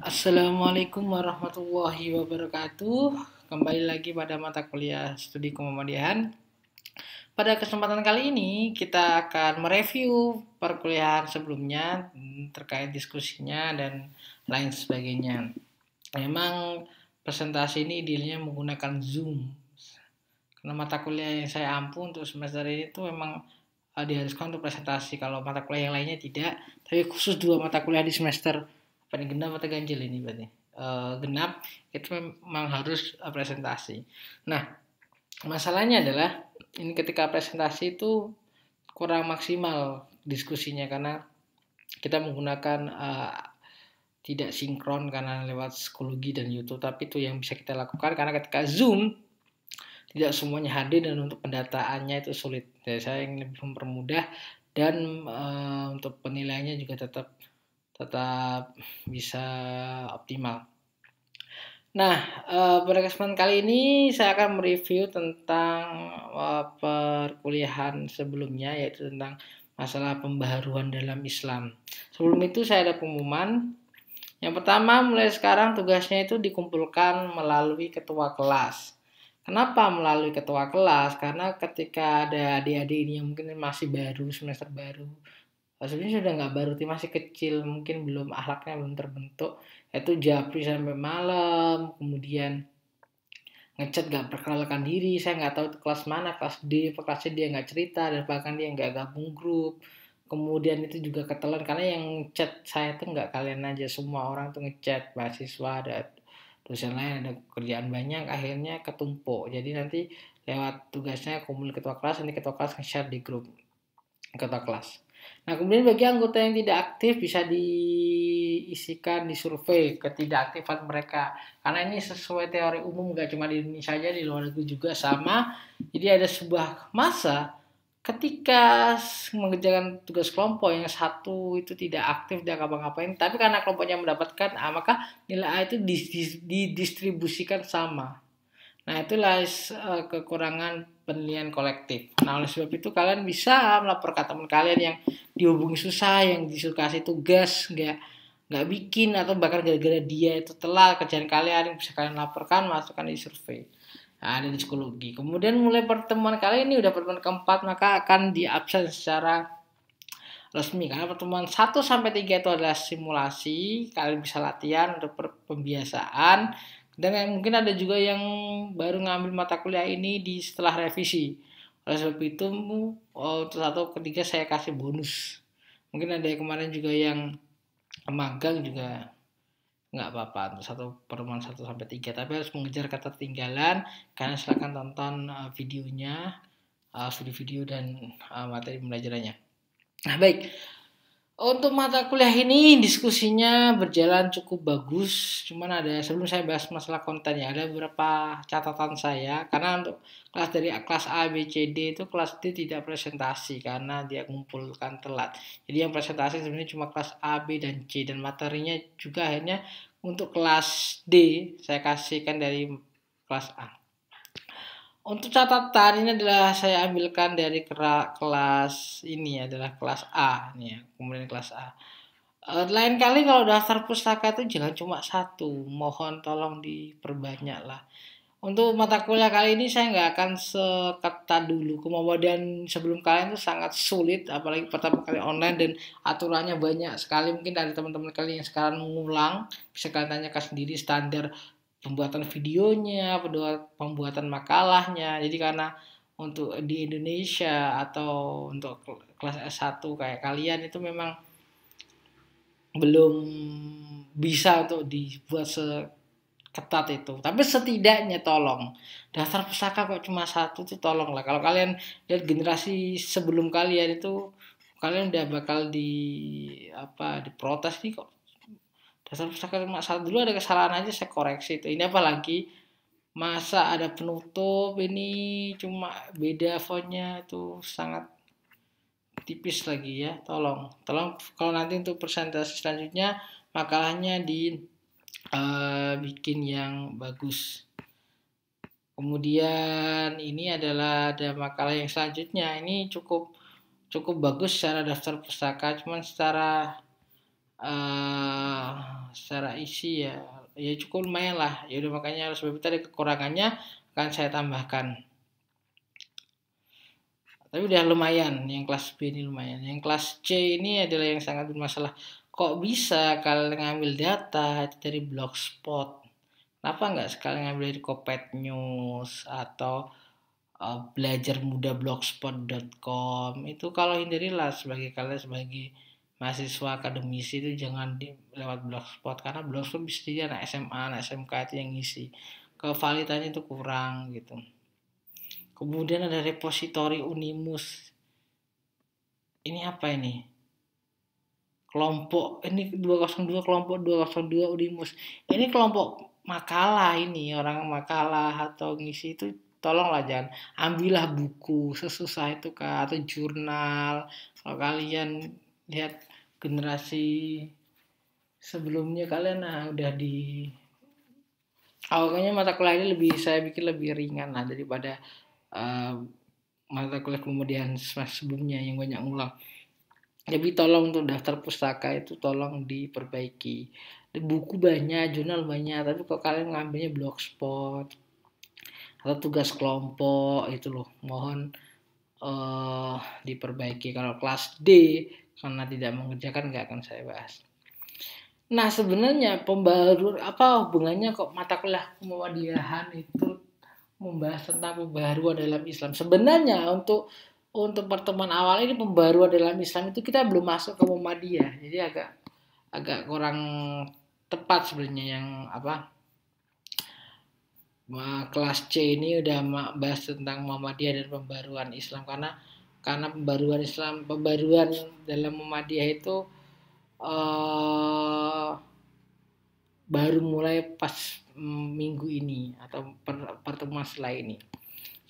Assalamualaikum warahmatullahi wabarakatuh. Kembali lagi pada mata kuliah Studi Kemamadian. Pada kesempatan kali ini kita akan mereview perkuliahan sebelumnya hmm, terkait diskusinya dan lain sebagainya. Memang presentasi ini idealnya menggunakan Zoom. Karena mata kuliah yang saya ampun untuk semester ini itu memang eh, diharuskan untuk presentasi kalau mata kuliah yang lainnya tidak tapi khusus dua mata kuliah di semester paling genap atau ganjil ini berarti uh, genap itu memang harus eh, presentasi nah masalahnya adalah ini ketika presentasi itu kurang maksimal diskusinya karena kita menggunakan uh, tidak sinkron karena lewat psikologi dan YouTube tapi itu yang bisa kita lakukan karena ketika Zoom tidak semuanya hadir dan untuk pendataannya itu sulit. Jadi saya ingin lebih mempermudah dan uh, untuk penilaiannya juga tetap tetap bisa optimal. Nah, eh, pada kesempatan kali ini saya akan mereview tentang eh, perkuliahan sebelumnya yaitu tentang masalah pembaharuan dalam Islam. Sebelum itu saya ada pengumuman. Yang pertama, mulai sekarang tugasnya itu dikumpulkan melalui ketua kelas. Kenapa melalui ketua kelas? Karena ketika ada adik-adik ini yang mungkin masih baru, semester baru, sebenarnya sudah nggak baru masih kecil mungkin belum ahlaknya belum terbentuk itu japri sampai malam kemudian ngechat gak perkenalkan diri saya nggak tahu itu kelas mana kelas D apa kelas C dia nggak cerita dan bahkan dia nggak gabung grup kemudian itu juga ketelan karena yang chat saya tuh nggak kalian aja semua orang tuh ngechat mahasiswa ada dosen lain ada kerjaan banyak akhirnya ketumpuk jadi nanti lewat tugasnya kumpul ketua kelas nanti ketua kelas nge-share di grup ketua kelas Nah, kemudian bagi anggota yang tidak aktif bisa diisikan di survei ketidakaktifan mereka. Karena ini sesuai teori umum gak cuma di Indonesia aja, di luar negeri juga sama. Jadi ada sebuah masa ketika mengerjakan tugas kelompok yang satu itu tidak aktif dan apa ngapain tapi karena kelompoknya mendapatkan A, ah, maka nilai A itu didistribusikan sama Nah, itulah uh, kekurangan penilaian kolektif. Nah, oleh sebab itu kalian bisa melaporkan teman kalian yang dihubungi susah, yang kasih tugas, nggak nggak bikin atau bahkan gara-gara dia itu telat kerjaan kalian yang bisa kalian laporkan masukkan di survei. Nah, ada di psikologi. Kemudian mulai pertemuan kalian ini udah pertemuan keempat maka akan di absen secara resmi karena pertemuan 1 sampai tiga itu adalah simulasi, kalian bisa latihan untuk pembiasaan dan mungkin ada juga yang baru ngambil mata kuliah ini di setelah revisi oleh sebab itu oh, atau ketiga saya kasih bonus mungkin ada yang kemarin juga yang magang juga nggak apa-apa satu perumahan satu sampai tiga tapi harus mengejar kata tinggalan karena silahkan tonton eh, videonya eh, video-video dan materi pembelajarannya nah baik untuk mata kuliah ini diskusinya berjalan cukup bagus, cuman ada sebelum saya bahas masalah konten ya, ada beberapa catatan saya karena untuk kelas dari kelas A, B, C, D itu kelas D tidak presentasi karena dia kumpulkan telat. Jadi yang presentasi sebenarnya cuma kelas A, B dan C dan materinya juga hanya untuk kelas D saya kasihkan dari kelas A. Untuk catatan ini adalah saya ambilkan dari kelas ini ya, adalah kelas A nih ya, kemudian kelas A. Eh, lain kali kalau daftar pustaka itu jangan cuma satu, mohon tolong diperbanyak lah. Untuk mata kuliah kali ini saya nggak akan seketat dulu. Kemudian sebelum kalian itu sangat sulit, apalagi pertama kali online dan aturannya banyak sekali. Mungkin dari teman-teman kalian yang sekarang mengulang, bisa kalian tanyakan sendiri standar pembuatan videonya, pembuatan makalahnya. Jadi karena untuk di Indonesia atau untuk kelas S1 kayak kalian itu memang belum bisa untuk dibuat seketat itu. Tapi setidaknya tolong daftar pusaka kok cuma satu tuh tolong lah. Kalau kalian lihat generasi sebelum kalian itu kalian udah bakal di apa diprotes nih kok dasar pustaka saat dulu ada kesalahan aja saya koreksi itu ini apalagi masa ada penutup ini cuma beda fontnya itu sangat tipis lagi ya tolong tolong kalau nanti untuk persentase selanjutnya makalahnya di uh, bikin yang bagus kemudian ini adalah ada makalah yang selanjutnya ini cukup cukup bagus secara daftar pustaka cuman secara uh, secara isi ya ya cukup lumayan lah ya udah makanya harus lebih tadi kekurangannya akan saya tambahkan tapi udah lumayan yang kelas B ini lumayan yang kelas C ini adalah yang sangat bermasalah kok bisa kalian ngambil data dari blogspot kenapa nggak sekalian ngambil dari Kopet News atau uh, eh, blogspot.com itu kalau hindarilah sebagai kalian sebagai mahasiswa akademisi itu jangan di, lewat blogspot karena blogspot bisa jadi anak SMA anak SMK itu yang ngisi kevalitannya itu kurang gitu kemudian ada repository Unimus ini apa ini kelompok ini 202 kelompok 202 Unimus ini kelompok makalah ini orang makalah atau ngisi itu tolonglah jangan ambillah buku sesusah itu kak atau jurnal kalau kalian lihat generasi sebelumnya kalian nah udah di awalnya mata kuliah ini lebih saya pikir lebih ringan lah daripada uh, mata kuliah kemudian sebelumnya yang banyak ngulang jadi tolong untuk daftar pustaka itu tolong diperbaiki buku banyak jurnal banyak tapi kok kalian ngambilnya blogspot atau tugas kelompok itu loh mohon uh, diperbaiki kalau kelas D karena tidak mengerjakan nggak akan saya bahas. Nah sebenarnya pembaharuan apa hubungannya kok mata kuliah kemudian itu membahas tentang pembaruan dalam Islam. Sebenarnya untuk untuk pertemuan awal ini pembaruan dalam Islam itu kita belum masuk ke Muhammadiyah. Jadi agak agak kurang tepat sebenarnya yang apa kelas C ini udah bahas tentang Muhammadiyah dan pembaruan Islam karena karena pembaruan Islam pembaruan dalam Muhammadiyah itu uh, baru mulai pas mm, minggu ini atau per, pertemuan setelah ini.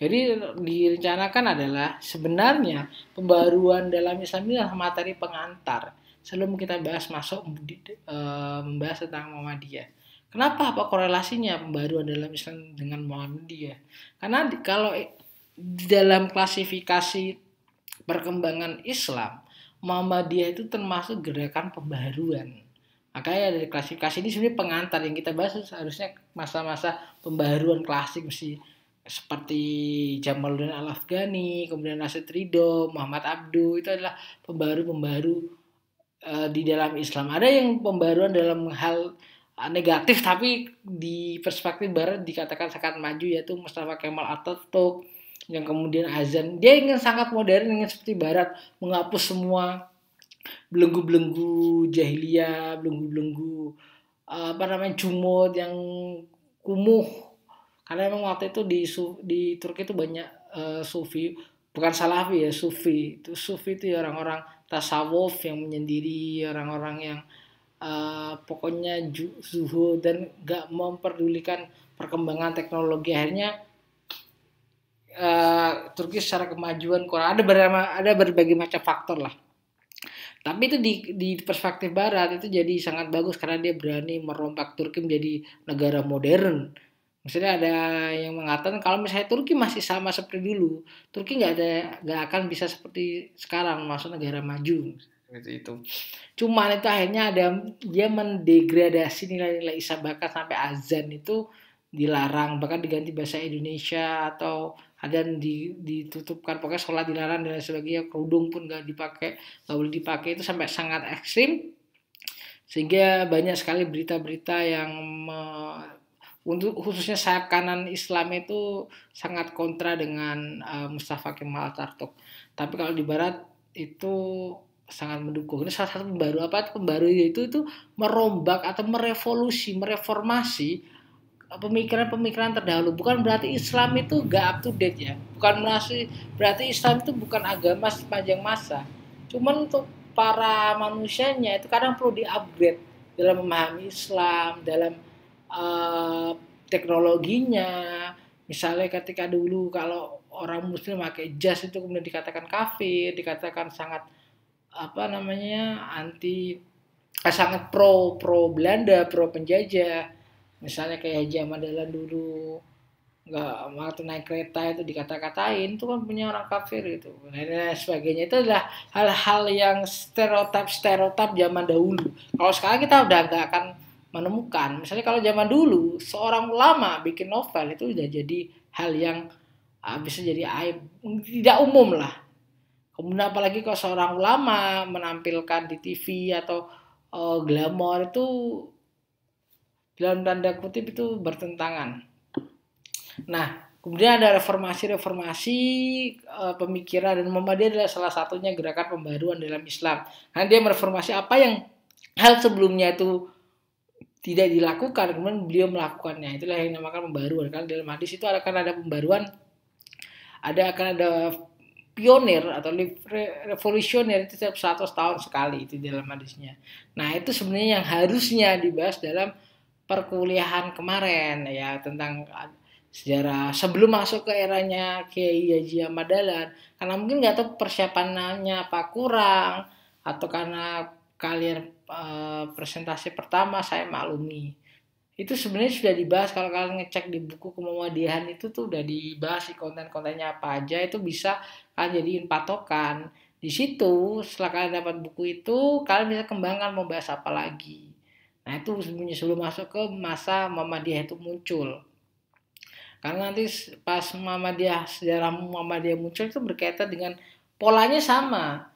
Jadi direncanakan adalah sebenarnya pembaruan dalam Islam ini adalah materi pengantar sebelum kita bahas masuk uh, membahas tentang Muhammadiyah. Kenapa apa korelasinya pembaruan dalam Islam dengan Muhammadiyah? Karena kalau dalam klasifikasi perkembangan Islam, Muhammadiyah itu termasuk gerakan pembaharuan. Makanya dari klasifikasi ini sebenarnya pengantar yang kita bahas seharusnya masa-masa pembaharuan klasik mesti seperti Jamaluddin Al Afghani, kemudian Nasir Ridho, Muhammad Abdu itu adalah pembaru-pembaru e, di dalam Islam. Ada yang pembaruan dalam hal negatif tapi di perspektif barat dikatakan sangat maju yaitu Mustafa Kemal Atatürk, yang kemudian azan dia ingin sangat modern ingin seperti barat menghapus semua belenggu-belenggu jahiliyah belenggu-belenggu eh, apa namanya jumud yang kumuh karena memang waktu itu di di Turki itu banyak uh, sufi bukan salafi ya sufi itu sufi itu ya orang-orang tasawuf yang menyendiri orang-orang yang uh, pokoknya zuhud dan gak memperdulikan perkembangan teknologi akhirnya Eh, Turki secara kemajuan kurang ada berapa ada berbagai macam faktor lah tapi itu di, di perspektif Barat itu jadi sangat bagus karena dia berani merompak Turki menjadi negara modern. Maksudnya ada yang mengatakan kalau misalnya Turki masih sama seperti dulu, Turki nggak ada nggak akan bisa seperti sekarang masuk negara maju. Itu, itu. Cuman itu akhirnya ada dia mendegradasi nilai-nilai Islam bahkan sampai azan itu dilarang bahkan diganti bahasa Indonesia atau ada di, ditutupkan pokoknya sholat dilarang dan sebagainya kerudung pun nggak dipakai nggak boleh dipakai itu sampai sangat ekstrim sehingga banyak sekali berita-berita yang me, untuk khususnya sayap kanan Islam itu sangat kontra dengan uh, Mustafa Kemal Atatürk tapi kalau di Barat itu sangat mendukung. Ini salah satu pembaru apa? Pembaru yaitu itu merombak atau merevolusi, mereformasi pemikiran-pemikiran terdahulu. Bukan berarti Islam itu gak up to date ya. Bukan masih berarti Islam itu bukan agama sepanjang masa. Cuman untuk para manusianya itu kadang perlu di-upgrade dalam memahami Islam, dalam uh, teknologinya. Misalnya ketika dulu kalau orang muslim pakai jas itu kemudian dikatakan kafir, dikatakan sangat apa namanya anti eh, sangat pro pro Belanda, pro penjajah misalnya kayak Haji Ahmad dulu nggak mau naik kereta itu dikata-katain itu kan punya orang kafir itu nah, dan sebagainya itu adalah hal-hal yang stereotip stereotip zaman dahulu kalau sekarang kita udah nggak akan menemukan misalnya kalau zaman dulu seorang ulama bikin novel itu udah jadi hal yang ah, bisa jadi aib tidak umum lah kemudian apalagi kalau seorang ulama menampilkan di TV atau uh, glamor itu dalam tanda kutip itu bertentangan. Nah, kemudian ada reformasi-reformasi e, pemikiran dan Muhammadiyah adalah salah satunya gerakan pembaruan dalam Islam. Nah, dia mereformasi apa yang hal sebelumnya itu tidak dilakukan, kemudian beliau melakukannya. Itulah yang dinamakan pembaruan. Karena dalam hadis itu akan ada pembaruan, ada akan ada pionir atau revolusioner itu setiap 100 tahun sekali itu dalam hadisnya. Nah itu sebenarnya yang harusnya dibahas dalam perkuliahan kemarin ya tentang ah, sejarah sebelum masuk ke eranya Kiai Haji Ahmad Dahlan karena mungkin nggak tahu persiapannya apa kurang atau karena kalian e, presentasi pertama saya maklumi itu sebenarnya sudah dibahas kalau kalian ngecek di buku kemudian itu tuh udah dibahas di konten-kontennya apa aja itu bisa kalian jadiin patokan di situ setelah kalian dapat buku itu kalian bisa kembangkan mau bahas apa lagi Nah itu sebelumnya sebelum masuk ke masa Muhammadiyah itu muncul. Karena nanti pas Muhammadiyah sejarah Muhammadiyah muncul itu berkaitan dengan polanya sama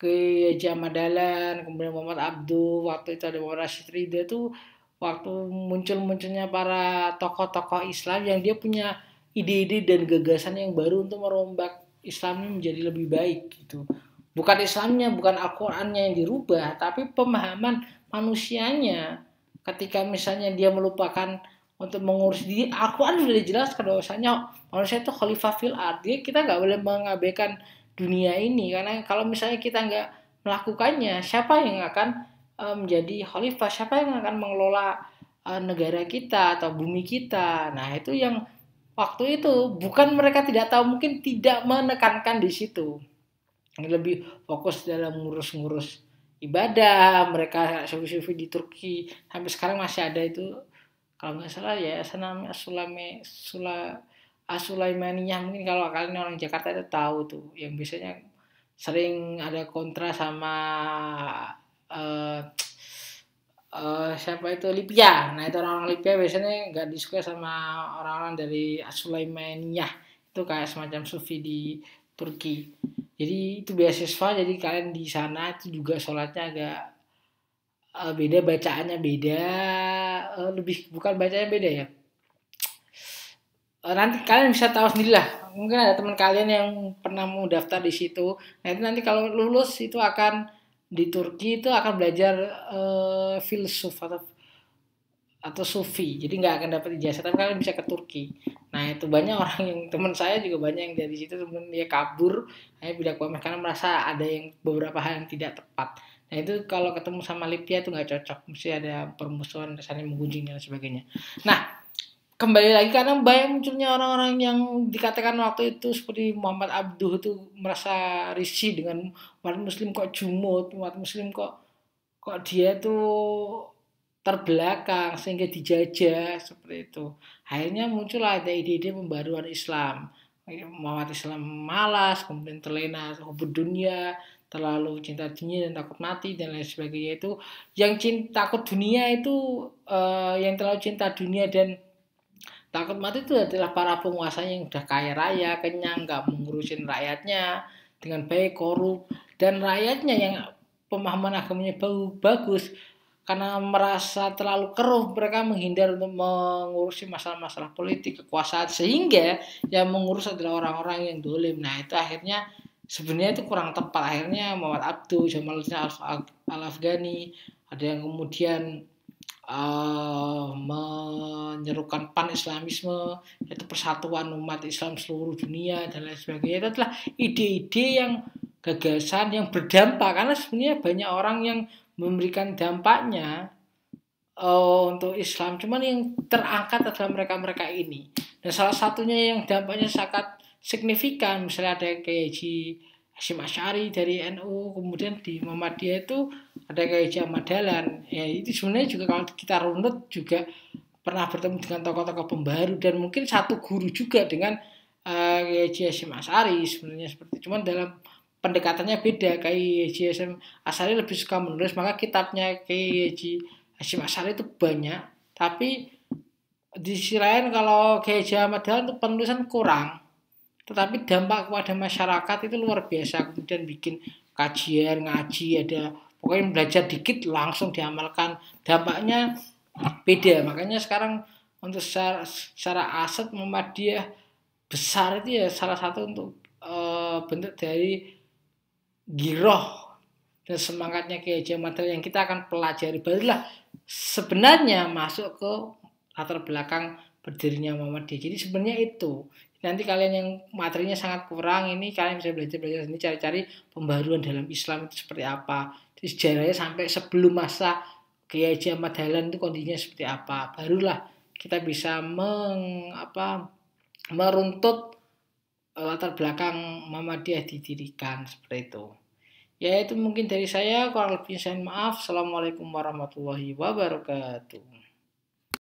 ke Jamadalan, kemudian Muhammad Abdul, waktu itu ada Muhammad Rashid Ridha itu waktu muncul-munculnya para tokoh-tokoh Islam yang dia punya ide-ide dan gagasan yang baru untuk merombak Islam menjadi lebih baik gitu. Bukan Islamnya, bukan Al-Qur'annya yang dirubah, tapi pemahaman manusianya ketika misalnya dia melupakan untuk mengurus diri aku kan sudah dijelaskan bahwasanya manusia itu khalifah fil ardi kita nggak boleh mengabaikan dunia ini karena kalau misalnya kita nggak melakukannya siapa yang akan e, menjadi khalifah siapa yang akan mengelola e, negara kita atau bumi kita nah itu yang waktu itu bukan mereka tidak tahu mungkin tidak menekankan di situ lebih fokus dalam ngurus-ngurus ibadah mereka sufi-sufi di Turki sampai sekarang masih ada itu kalau nggak salah ya senamnya Asulame Sula Asulaimaninya mungkin kalau kalian orang Jakarta itu tahu tuh yang biasanya sering ada kontra sama uh, uh, siapa itu Libya nah itu orang-orang Libya biasanya nggak disuka sama orang-orang dari Asulaimaninya itu kayak semacam sufi di Turki jadi itu beasiswa jadi kalian di sana itu juga sholatnya agak uh, beda bacaannya beda uh, lebih bukan bacanya beda ya uh, nanti kalian bisa tahu sendiri lah mungkin ada teman kalian yang pernah mau daftar di situ nanti nanti kalau lulus itu akan di Turki itu akan belajar uh, filsuf atau atau sufi jadi nggak akan dapat ijazah tapi kalian bisa ke Turki nah itu banyak orang yang teman saya juga banyak yang dari situ temen dia kabur hanya tidak ke karena merasa ada yang beberapa hal yang tidak tepat nah itu kalau ketemu sama Libya itu nggak cocok mesti ada permusuhan saling menggunjing dan sebagainya nah kembali lagi karena banyak munculnya orang-orang yang dikatakan waktu itu seperti Muhammad Abduh itu merasa risih dengan umat muslim kok jumut umat muslim kok kok dia tuh terbelakang sehingga dijajah seperti itu. Akhirnya muncul ada ide-ide pembaruan Islam. Muhammad Islam malas, kemudian terlena hubud dunia, terlalu cinta dunia dan takut mati dan lain sebagainya itu yang cinta takut dunia itu uh, yang terlalu cinta dunia dan takut mati itu adalah para penguasa yang udah kaya raya kenyang nggak mengurusin rakyatnya dengan baik korup dan rakyatnya yang pemahaman agamanya bagus karena merasa terlalu keruh mereka menghindar untuk mengurusi masalah-masalah politik kekuasaan sehingga yang mengurus adalah orang-orang yang dolim nah itu akhirnya sebenarnya itu kurang tepat akhirnya Muhammad Abdu Jamaluddin Al Afghani ada yang kemudian uh, menyerukan pan Islamisme yaitu persatuan umat Islam seluruh dunia dan lain sebagainya itu adalah ide-ide yang gagasan yang berdampak karena sebenarnya banyak orang yang memberikan dampaknya uh, untuk Islam. Cuman yang terangkat adalah mereka-mereka ini. Dan salah satunya yang dampaknya sangat signifikan, misalnya ada kayak Haji Hasyim Asyari dari NU, kemudian di Muhammadiyah itu ada kayak Ahmad Dahlan. Ya, itu sebenarnya juga kalau kita runut juga pernah bertemu dengan tokoh-tokoh pembaru dan mungkin satu guru juga dengan uh, eh, kayak Haji Hasyim Asyari sebenarnya seperti cuman dalam pendekatannya beda kayak Haji Asari lebih suka menulis maka kitabnya kayak Haji Hashim Asari itu banyak tapi di sisi lain kalau kayak Haji Ahmad Dahlan itu penulisan kurang tetapi dampak kepada masyarakat itu luar biasa kemudian bikin kajian ngaji ada pokoknya belajar dikit langsung diamalkan dampaknya beda makanya sekarang untuk secara, secara aset memadiah besar itu ya salah satu untuk e, bentuk dari giroh dan semangatnya kiai materi yang kita akan pelajari barulah sebenarnya masuk ke latar belakang berdirinya Muhammadiyah. Jadi sebenarnya itu. Nanti kalian yang materinya sangat kurang ini kalian bisa belajar-belajar sendiri cari-cari pembaruan dalam Islam itu seperti apa. Jadi sejarahnya sampai sebelum masa Kiai Ahmad Dahlan itu kondisinya seperti apa. Barulah kita bisa meng, apa, meruntut eh, latar belakang Muhammadiyah didirikan seperti itu. Ya itu mungkin dari saya kurang lebih saya maaf. Assalamualaikum warahmatullahi wabarakatuh.